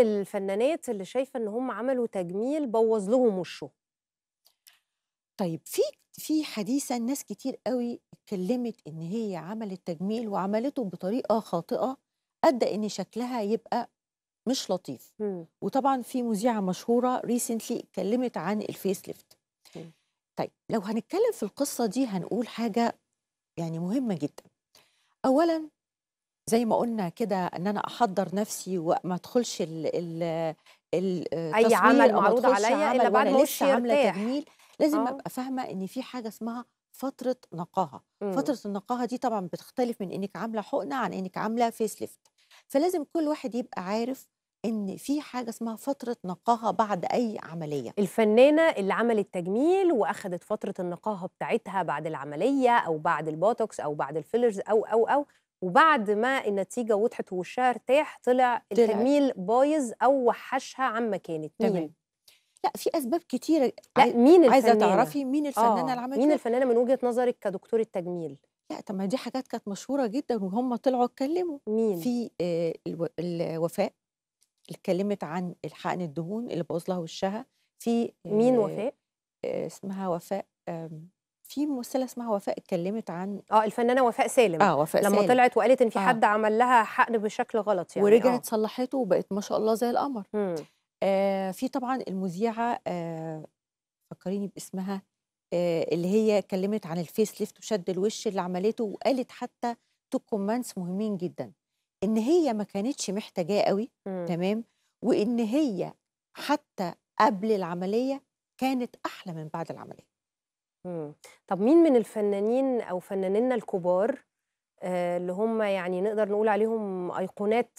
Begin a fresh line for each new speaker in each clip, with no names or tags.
الفنانات اللي شايفه ان هم عملوا تجميل بوظ لهم وشه طيب في في حديثا ناس كتير قوي اتكلمت ان هي
عملت تجميل وعملته بطريقه خاطئه ادى ان شكلها يبقى مش لطيف م. وطبعا في مذيعه مشهوره ريسنتلي اتكلمت عن الفيس ليفت طيب لو هنتكلم في القصه دي هنقول حاجه يعني مهمه جدا اولا زي ما قلنا كده ان انا احضر نفسي وما ادخلش ال ال اي عمل معروض عليا الا بعد ما لسه عامله تجميل لازم آه. ابقى فاهمه ان في حاجه اسمها فتره نقاهه مم. فتره النقاهه دي طبعا بتختلف من انك عامله حقنه عن انك عامله فيس ليفت فلازم كل واحد يبقى عارف
ان في حاجه اسمها فتره نقاهه بعد اي عمليه الفنانه اللي عملت تجميل واخدت فتره النقاهه بتاعتها بعد العمليه او بعد البوتوكس او بعد الفيلرز او او او وبعد ما النتيجه وضحت ووشها ارتاح طلع التميل بايظ او وحشها ما كانت مين تمام. لا في اسباب كتيره لا مين الفنانه عايزه تعرفي مين الفنانه آه. اللي عملت مين الفنانه من وجهه نظرك كدكتوره تجميل لا طب ما دي حاجات
كانت مشهوره جدا وهم طلعوا اتكلموا مين في آه، الوفاء اللي اتكلمت عن الحقن الدهون اللي بوظ لها وشها في مين آه، وفاء
آه، اسمها وفاء في ممثله اسمها وفاء اتكلمت عن اه الفنانه وفاء سالم اه وفاء لما سالم. طلعت وقالت ان في آه. حد عمل لها حقن بشكل غلط يعني ورجعت
آه. صلحته وبقت ما شاء الله زي القمر آه في طبعا المذيعه آه فكريني باسمها آه اللي هي اتكلمت عن الفيس ليفت وشد الوش اللي عملته وقالت حتى تو كومنتس مهمين جدا ان هي ما كانتش محتاجاه قوي مم. تمام
وان هي حتى قبل العمليه كانت احلى من بعد العمليه طب مين من الفنانين أو فنانينا الكبار آه، اللي هم يعني نقدر نقول عليهم أيقونات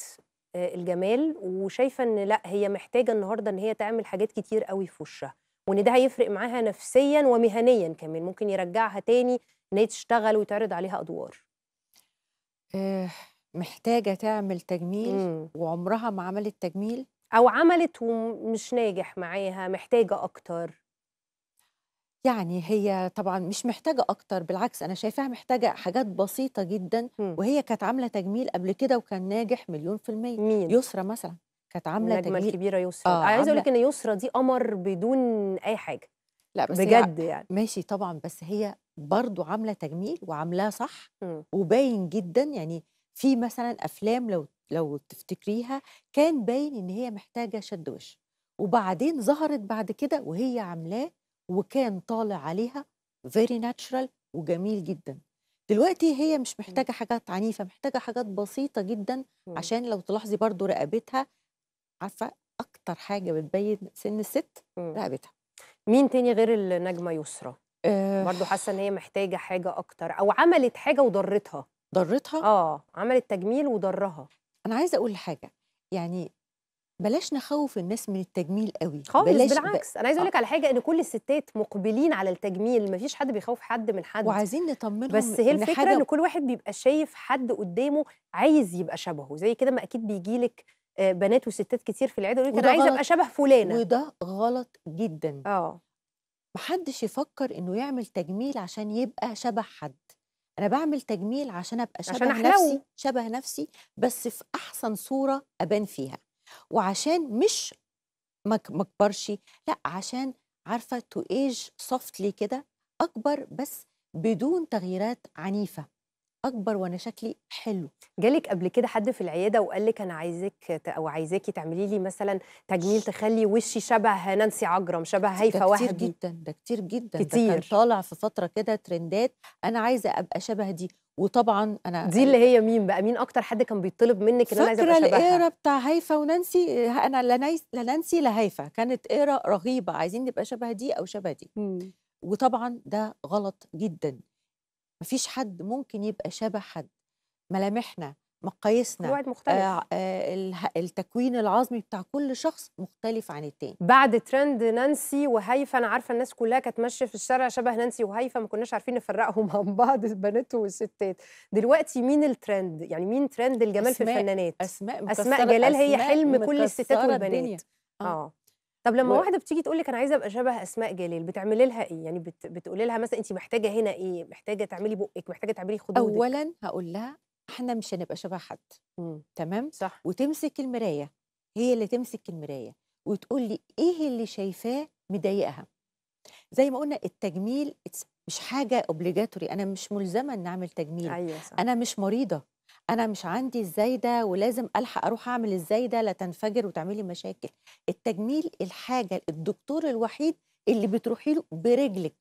آه، الجمال وشايفة إن لأ، هي محتاجة النهارده إن هي تعمل حاجات كتير قوي في وشها، وإن ده هيفرق معاها نفسيًا ومهنيًا كمان، ممكن يرجعها تاني إن هي تشتغل ويتعرض عليها أدوار؟ آه، محتاجة تعمل تجميل مم. وعمرها ما عملت تجميل. أو عملت ومش ناجح معاها، محتاجة أكتر.
يعني هي طبعا مش محتاجة أكتر بالعكس أنا شايفاها محتاجة حاجات بسيطة جدا م. وهي كانت عاملة تجميل قبل كده وكان ناجح مليون في المية مين؟ يسرى مثلا كانت عاملة النجمة تجميل الكبيرة يسرى آه عايزة أقول لك
إن يسرى دي قمر بدون أي حاجة لا بس بجد يعني ماشي طبعا
بس هي برضو عاملة تجميل وعاملاه صح وباين جدا يعني في مثلا أفلام لو لو تفتكريها كان باين إن هي محتاجة شد وش وبعدين ظهرت بعد كده وهي عاملاه وكان طالع عليها فيري ناتشرال وجميل جدا دلوقتي هي مش محتاجه حاجات عنيفه محتاجه حاجات بسيطه جدا عشان لو تلاحظي برضو رقبتها
عارفه اكتر حاجه بتبين سن الست رقبتها مين تاني غير النجمه يسرى أه برضو حاسه ان هي محتاجه حاجه اكتر او عملت حاجه وضرتها ضرتها اه عملت تجميل وضرها انا عايزه اقول حاجه يعني بلاش نخوف الناس من التجميل قوي خالص بلاش بالعكس ب... انا عايزه اقول لك على حاجه ان كل الستات مقبلين على التجميل ما فيش حد بيخوف حد من حد وعايزين نطمنهم بس هي الفكره حاجة... ان كل واحد بيبقى شايف حد قدامه عايز يبقى شبهه زي كده ما اكيد بيجي لك آه، بنات وستات كتير في العياده يقول لك انا عايز ابقى شبه فلانه
وده غلط جدا اه محدش يفكر انه يعمل تجميل عشان يبقى شبه حد انا بعمل تجميل عشان ابقى شبه عشان نفسي شبه نفسي بس في احسن صوره ابان فيها وعشان مش ما اكبرش لا عشان عارفه تو ايج
سوفتلي كده اكبر بس بدون تغييرات عنيفه اكبر وانا شكلي حلو جالك قبل كده حد في العياده وقال لك انا عايزك او عايزاكي تعملي لي مثلا تجميل تخلي وشي شبه نانسي عجرم شبه هيفا وهبي كتير جدا ده كتير
جدا كتير. ده كان طالع في فتره كده ترندات انا عايزه ابقى شبه دي وطبعا
انا دي اللي هي مين بقى مين اكتر حد كان بيطلب منك ان انا عايزه ابقى شبهها فاكره الايرا
بتاع هيفا ونانسي انا لا نانسي لا هيفا كانت ايرا رهيبه عايزين نبقى شبه دي او شبه دي مم. وطبعا ده غلط جدا مفيش حد ممكن يبقى شبه حد ملامحنا مقاييسنا مختلف. آه آه التكوين العظمي
بتاع كل شخص مختلف عن التاني بعد ترند نانسي وهيفا انا عارفه الناس كلها كانت ماشيه في الشارع شبه نانسي وهيفا ما كناش عارفين نفرقهم عن بعض البنات والستات دلوقتي مين الترند يعني مين ترند الجمال أسماء. في الفنانات اسماء اسماء جلال هي حلم كل الستات والبنات اه, آه. طب لما و... واحده بتيجي تقول لك انا عايزه ابقى شبه اسماء جلال بتعملي لها ايه يعني بت... بتقولي لها مثلا انت محتاجه هنا ايه محتاجه تعملي بقك محتاجه تعملي خدودك اولا هقول لها احنا مش هنبقى شبه حد مم. تمام صح وتمسك المرايه هي
اللي تمسك المرايه وتقول لي ايه اللي شايفاه مضايقها زي ما قلنا التجميل مش حاجه اوبليجاتوري انا مش ملزمه ان اعمل تجميل أيوة صح. انا مش مريضه انا مش عندي الزايده ولازم الحق اروح اعمل الزايده لا تنفجر وتعملي مشاكل التجميل الحاجه الدكتور الوحيد اللي بتروحي له برجلك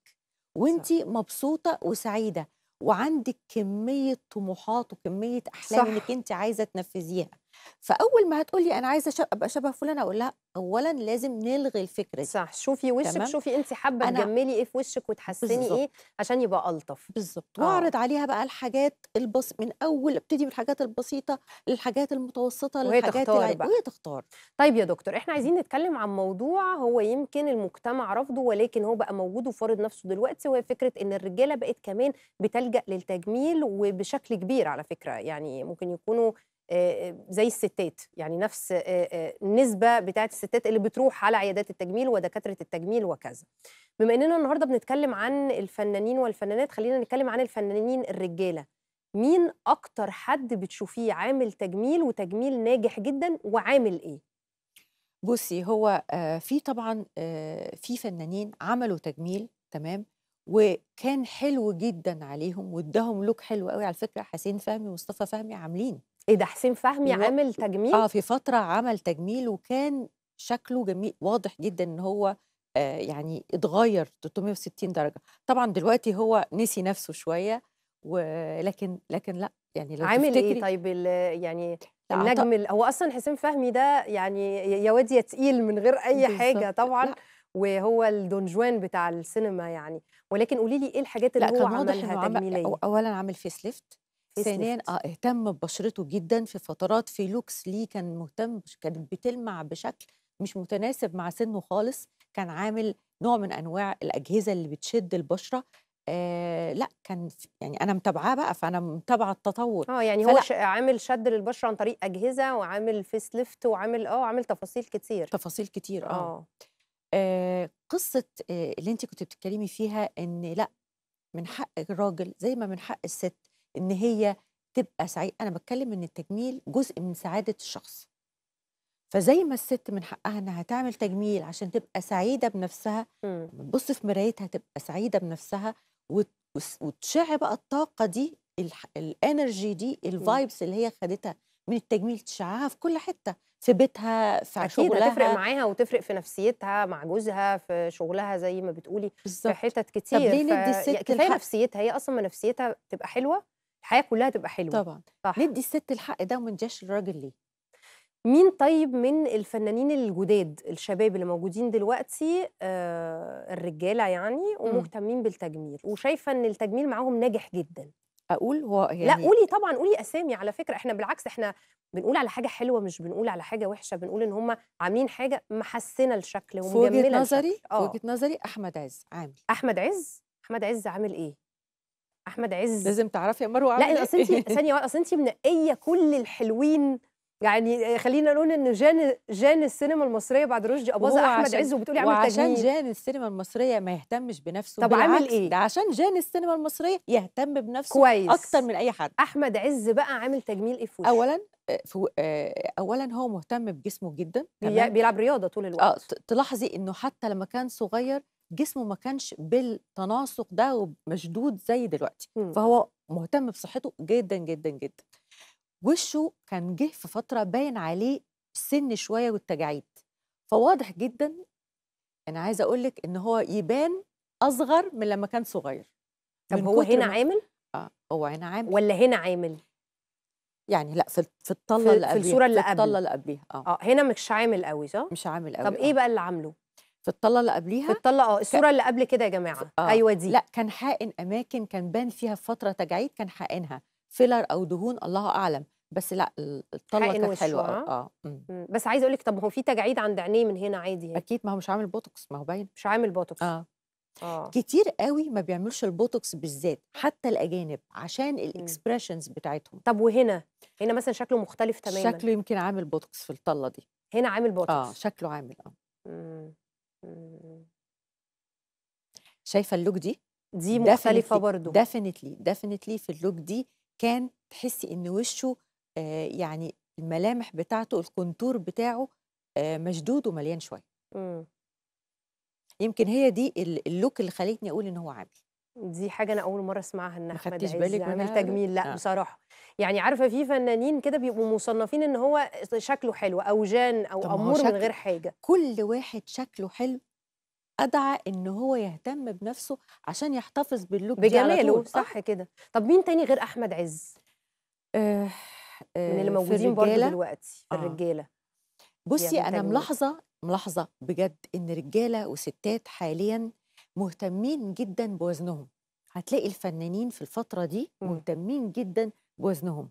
وانت مبسوطه وسعيده وعندك كميه طموحات وكميه احلام انك انت عايزه تنفذيها فاول ما هتقولي انا عايزه شب... ابقى
شبه فلان اقول لا اولا لازم نلغي الفكره دي صح شوفي وشك تمام؟ شوفي انت حابه أنا... تجملي ايه في وشك وتحسني بالزبط. ايه عشان يبقى الطف بالظبط آه. واعرض
عليها بقى الحاجات البس...
من اول ابتدي بالحاجات البسيطه للحاجات المتوسطه وهي للحاجات تختار الع... بقى. وهي تختار طيب يا دكتور احنا عايزين نتكلم عن موضوع هو يمكن المجتمع رفضه ولكن هو بقى موجود وفارض نفسه دلوقتي وهي فكره ان الرجاله بقت كمان بتلجا للتجميل وبشكل كبير على فكره يعني ممكن يكونوا آه، آه، زي الستات يعني نفس آه، النسبه بتاعه الستات اللي بتروح على عيادات التجميل ودكاتره التجميل وكذا بما اننا النهارده بنتكلم عن الفنانين والفنانات خلينا نتكلم عن الفنانين الرجاله مين اكتر حد بتشوفيه عامل تجميل وتجميل ناجح جدا وعامل ايه بصي هو في طبعا في فنانين عملوا تجميل
تمام وكان حلو جدا عليهم واداهم لوك حلو قوي على فكره حسين فهمي ومصطفى فهمي عاملين ايه ده حسين فهمي و... عامل تجميل اه في فتره عمل تجميل وكان شكله جميل واضح جدا ان هو آه يعني اتغير 360 درجه طبعا دلوقتي هو نسي نفسه شويه ولكن لكن لا يعني لو عامل ايه طيب
يعني آه، النجم هو اصلا حسين فهمي ده يعني يا واد يا تقيل من غير اي حاجه طبعا لا. وهو الدونجوان بتاع السينما يعني ولكن قولي لي ايه الحاجات اللي هو كان عملها تجميليه اولا عامل فيس ليفت ثانيا اه
اهتم ببشرته جدا في فترات في لوكس ليه كان مهتم كانت بتلمع بشكل مش متناسب مع سنه خالص كان عامل نوع من انواع الاجهزه اللي بتشد البشره آه لا كان يعني انا متابعاه بقى فانا متابعه
التطور اه يعني هو عامل شد للبشره عن طريق اجهزه وعامل فيس ليفت وعامل اه عامل تفاصيل كتير تفاصيل كتير اه, آه.
آه قصه آه اللي انت كنت بتتكلمي فيها ان لا من حق الراجل زي ما من حق الست ان هي تبقى سعيده انا بتكلم ان التجميل جزء من سعاده الشخص فزي ما الست من حقها انها تعمل تجميل عشان تبقى سعيده بنفسها بص في مرايتها تبقى سعيده بنفسها وتشع بقى الطاقه دي الانرجي دي الفايبس
اللي هي خدتها
من التجميل تشعها في كل حته في بيتها في شغلها تفرق معاها
وتفرق في نفسيتها مع جوزها في شغلها زي ما بتقولي بالزبط. في حتت كتير طب ليه ندي الست كفايه نفسيتها هي اصلا ما نفسيتها تبقى حلوه الحياه كلها تبقى حلوه طبعا صح. ندي الست الحق ده وما نديش للراجل ليه مين طيب من الفنانين الجداد الشباب اللي موجودين دلوقتي آه الرجاله يعني إمم. ومهتمين بالتجميل وشايفه ان التجميل معاهم ناجح جدا اقول هو يعني لا قولي طبعا قولي اسامي على فكره احنا بالعكس احنا بنقول على حاجه حلوه مش بنقول على حاجه وحشه بنقول ان هم عاملين حاجه محسنه الشكل ومجمله وجهه نظري آه. وجهه نظري احمد عز عامل احمد عز احمد عز عامل ايه احمد عز لازم تعرفي يا مروه لا اصل انت إيه؟ ثانيه اصل انت منقيه كل الحلوين يعني خلينا نقول ان جان جان السينما المصريه بعد رشدي اباظه احمد عز وبتقولي عامل تجميل عشان
جان السينما المصريه ما يهتمش بنفسه طب عامل ايه ده عشان جان السينما المصريه يهتم بنفسه كويس اكتر من اي حد احمد عز بقى عامل تجميل ايه في اولا آه، آه، اولا هو مهتم بجسمه جدا بيلعب رياضه طول الوقت اه تلاحظي انه حتى لما كان صغير جسمه ما كانش بالتناسق ده ومشدود زي دلوقتي م. إمم. فهو مهتم بصحته جدا جدا جدا وشه كان جه في فتره باين عليه سن شويه والتجاعيد فواضح جدا انا عايزه اقول لك ان هو يبان اصغر من لما كان صغير
طب هو هنا ما... عامل
اه هو هنا عامل ولا هنا عامل يعني
لا في في الطله اللي قبلها في الصوره اللي قبل. الطله اللي قبلها آه. اه هنا مش عامل قوي صح مش عامل قوي طب ايه آه. بقى اللي عامله في الطله اللي قبليها في الطله اه الصوره ك... اللي قبل كده يا جماعه آه. ايوه دي لا
كان حائن اماكن كان بان فيها فتره تجاعيد كان حائنها فيلر
او دهون الله اعلم بس لا الطلة كانت حلوه اه, آه، امم. مم. بس عايزه اقول لك طب هو في تجاعيد عند عينيه من هنا عادي يعني. اكيد ما هو مش عامل بوتوكس ما هو باين مش عامل بوتوكس اه آه.
كتير قوي ما بيعملوش البوتوكس بالذات حتى الاجانب عشان الاكسبريشنز بتاعتهم
طب وهنا هنا مثلا شكله مختلف تماما شكله
يمكن عامل بوتوكس في الطله دي
هنا عامل آه، بوتوكس اه
شكله عامل اه مم. شايفه اللوك دي دي مختلفه برضه ديفينتلي ديفينتلي في اللوك دي كان تحسي ان وشه آه يعني الملامح بتاعته الكونتور بتاعه آه مشدود ومليان شويه يمكن هي دي اللوك اللي خلتني
اقول ان هو عامل دي حاجه انا اول مره اسمعها ان احمد عز عمل يعني تجميل لا آه. بصراحه يعني عارفه في فنانين كده بيبقوا مصنفين ان هو شكله حلو او جان او امور من غير حاجه
كل واحد شكله حلو ادعى ان هو يهتم
بنفسه عشان يحتفظ باللوك بجماله آه. صح آه. كده طب مين تاني غير احمد عز آه آه من اللي موجودين برضه دلوقتي في آه. الرجاله بصي يعني انا ملاحظه
ملاحظه بجد ان رجاله وستات حاليا مهتمين جدا بوزنهم هتلاقي الفنانين في الفترة دي مهتمين جدا بوزنهم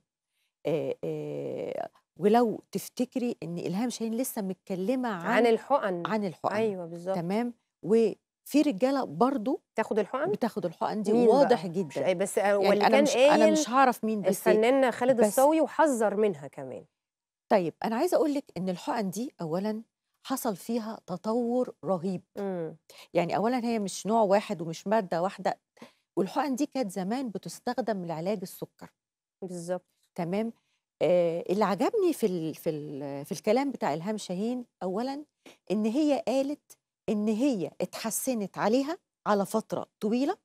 آآ آه، آآ آه، ولو تفتكري ان الهام شاهين لسه متكلمه عن عن الحقن عن الحقن ايوه بالظبط تمام وفي رجاله برضو تاخد الحقن بتاخد الحقن دي واضح
بقى؟ جدا بس يعني واللي أنا كان مش قايل انا مش هعرف مين بس الفنان خالد الصاوي
وحذر منها كمان طيب انا عايزه اقول لك ان الحقن دي اولا حصل فيها تطور رهيب مم. يعني اولا هي مش نوع واحد ومش ماده واحده والحقن دي كانت زمان بتستخدم لعلاج السكر بالظبط تمام آه اللي عجبني في الـ في الـ في الكلام بتاع الهام شاهين اولا ان هي قالت ان هي اتحسنت عليها على فتره طويله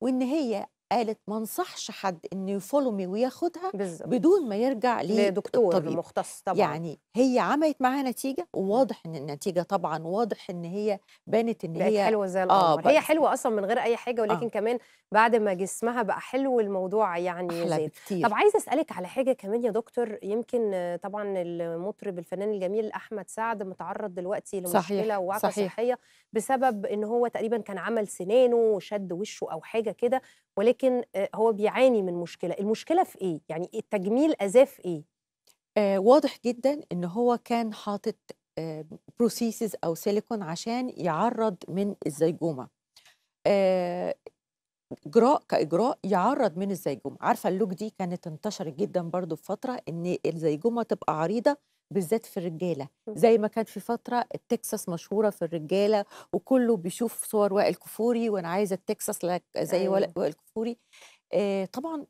وان هي قالت ما انصحش حد انه يفولو مي وياخدها بالزبط. بدون ما يرجع لدكتور الطبيب. مختص طبعا يعني هي عملت معاها نتيجه وواضح ان النتيجه طبعا واضح ان هي بانت ان هي حلوه زي آه، القمر آه هي
حلوه اصلا من غير اي حاجه آه. ولكن آه. كمان بعد ما جسمها بقى حلو الموضوع يعني أحلى زاد كتير. طب عايزه اسالك على حاجه كمان يا دكتور يمكن طبعا المطرب الفنان الجميل احمد سعد متعرض دلوقتي لمشكله صحيح. وواقعه صحيح. صحيه بسبب ان هو تقريبا كان عمل سنانه وشد وشه او حاجه كده ولكن ولكن آه، هو بيعاني من مشكله المشكله في ايه يعني التجميل اذاه في ايه آه واضح جدا ان هو كان حاطط
آه بروسيسز او سيليكون عشان يعرض من الزيجومه آه اجراء كاجراء يعرض من الزيجومه عارفه اللوك دي كانت انتشرت جدا برضو في فتره ان الزيجومه تبقى عريضه بالذات في الرجاله زي ما كان في فتره التكساس مشهوره في الرجاله وكله بيشوف صور وائل كفوري وانا عايزه التكساس زي أيوة. وائل كفوري آه طبعا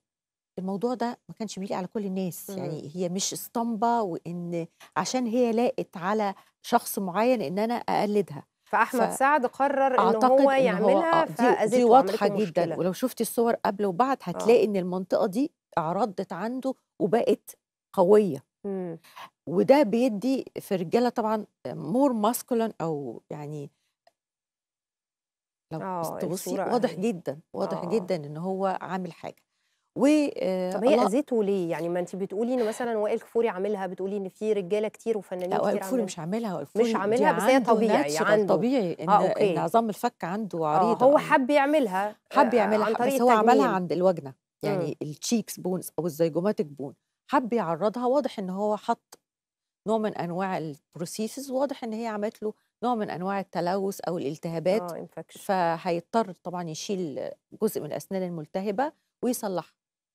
الموضوع ده ما كانش بيلي على كل الناس مم. يعني هي مش اسطمبه وان عشان هي لاقت على شخص معين ان انا اقلدها
فاحمد ف... سعد قرر ان هو إن يعملها هو... آه، دي, دي واضحه جدا مشكلة.
ولو شفتي الصور قبل وبعد هتلاقي آه. ان المنطقه دي اعرضت عنده وبقت قويه إمم. وده بيدي في الرجاله طبعا مور ماسكولين او يعني لو آه، تبصي واضح أهل.
جدا واضح أوه. جدا ان هو عامل حاجه و طب آه، هي اذيته ليه؟ يعني ما انت بتقولي ان مثلا وائل كفوري عاملها بتقولي ان في رجاله كتير وفنانين كتير وائل كفوري مش عاملها
وائل كفوري مش عاملها بس هي طبيعي عنده طبيعي آه، ان, آه إن عظام الفك عنده عريضه هو
حب يعملها حب يعملها عن طريق بس هو التجميل. عملها عند
الوجنه يعني إمم. التشيكس بونز او الزيجوماتيك بون حب يعرضها واضح ان هو حط نوع من انواع البروسيسز واضح ان هي عملت له نوع من انواع التلوث او الالتهابات آه، فهيضطر طبعا يشيل جزء من الاسنان الملتهبه ويصلحها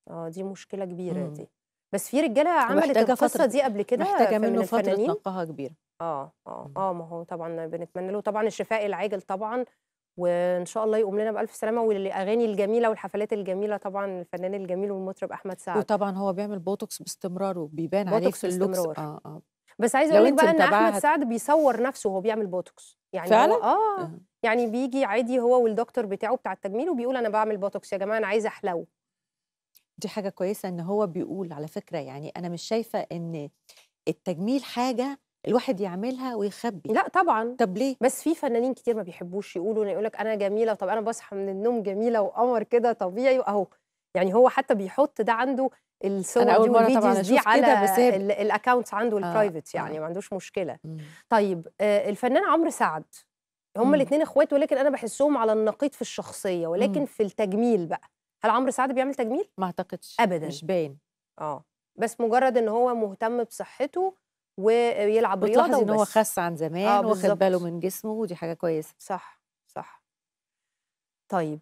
اه دي مشكله كبيره مم. دي
بس في رجاله عملت القصه دي قبل كده محتاجه منه فتره نقاها كبيره اه اه إمم. اه ما هو طبعا بنتمنى له طبعا الشفاء العاجل طبعا وان شاء الله يقوم لنا بالف سلامه والاغاني الجميله والحفلات الجميله طبعا الفنان الجميل والمطرب احمد سعد وطبعا
هو بيعمل بوتوكس باستمرار وبيبان عليه في اللوكس اه اه
بس عايزه اقول لك بقى ان احمد سعد بيصور نفسه وهو بيعمل بوتوكس يعني فعلا؟ هو آه, اه يعني بيجي عادي هو والدكتور بتاعه بتاع التجميل وبيقول انا بعمل بوتوكس يا جماعه انا عايزه احلو
دي حاجه كويسه ان هو بيقول على فكره يعني انا مش شايفه ان التجميل حاجه الواحد يعملها
ويخبي لا طبعا طب ليه بس في فنانين كتير ما بيحبوش يقولوا يقول لك انا جميله طب انا بصحى من النوم جميله وقمر كده طبيعي اهو يعني هو حتى بيحط ده عنده الصور دي طبعاً دي على الاكونتس عنده آه. البرايفت يعني آه. ما عندوش مشكله مم. طيب آه الفنان عمرو سعد هما الاثنين اخوات ولكن انا بحسهم على النقيض في الشخصيه ولكن مم. في التجميل بقى هل عمرو سعد بيعمل تجميل ما اعتقدش ابدا مش باين اه بس مجرد ان هو مهتم بصحته ويلعب رياضه وبس ان هو خس عن زمان آه واخد باله من جسمه ودي حاجه كويسه صح صح طيب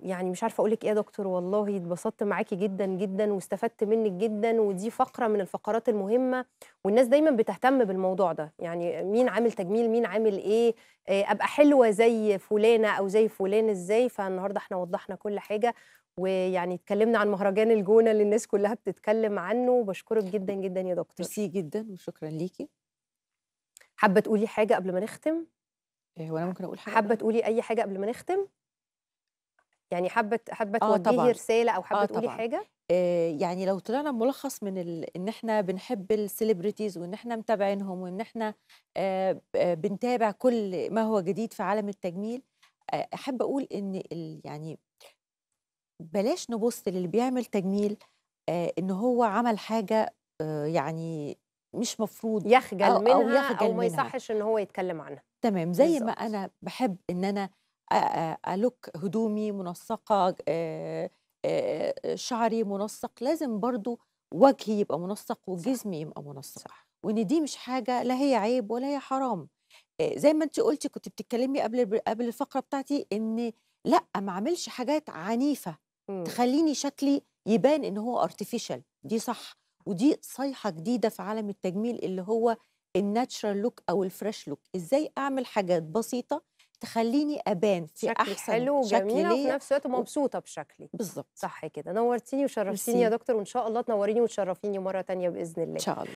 يعني مش عارفه اقول لك ايه يا دكتور والله اتبسطت معاكي جدا جدا واستفدت منك جدا ودي فقره من الفقرات المهمه والناس دايما بتهتم بالموضوع ده يعني مين عامل تجميل مين عامل ايه آه، ابقى حلوه زي فلانه او زي فلان ازاي فالنهارده احنا وضحنا كل حاجه ويعني اتكلمنا عن مهرجان الجونه اللي الناس كلها بتتكلم عنه وبشكرك جدا جدا يا دكتور ميرسي جدا وشكرا ليكي حابه تقولي حاجه قبل ما نختم ايه وانا ممكن اقول حاجه حابه تقولي اي حاجه قبل ما نختم يعني حابه حابه آه توجهي رساله او حابه آه تقولي طبعًا. حاجه آه، يعني
لو طلعنا ملخص من ال... ان احنا بنحب السليبرتيز وان احنا متابعينهم وان احنا آه، بنتابع كل ما هو جديد في عالم التجميل آه، احب اقول ان ال... يعني بلاش نبص للي بيعمل تجميل آه ان هو عمل حاجه آه يعني مش مفروض يخجل أو منها او, يخجل أو ما يصحش
ان هو يتكلم عنها
تمام زي بالزبط. ما انا بحب ان انا الوك هدومي منسقه آه،, آه شعري منسق لازم برضو وجهي يبقى منسق وجسمي يبقى منسق صح. وان دي مش حاجه لا هي عيب ولا هي حرام آه، زي ما انت قلتي كنت بتتكلمي قبل قبل الفقره بتاعتي ان لا ما اعملش حاجات عنيفه مم. تخليني شكلي يبان ان هو ارتفيشال دي صح ودي صيحه جديده في عالم التجميل اللي هو الناتشرال لوك او الفريش لوك ازاي اعمل حاجات بسيطه تخليني ابان في شكل احسن حلو وجميله وفي نفس الوقت مبسوطه
بشكلي بالظبط صح كده نورتيني وشرفتيني يا دكتور وان شاء الله تنوريني وتشرفيني مره تانية باذن الله ان شاء الله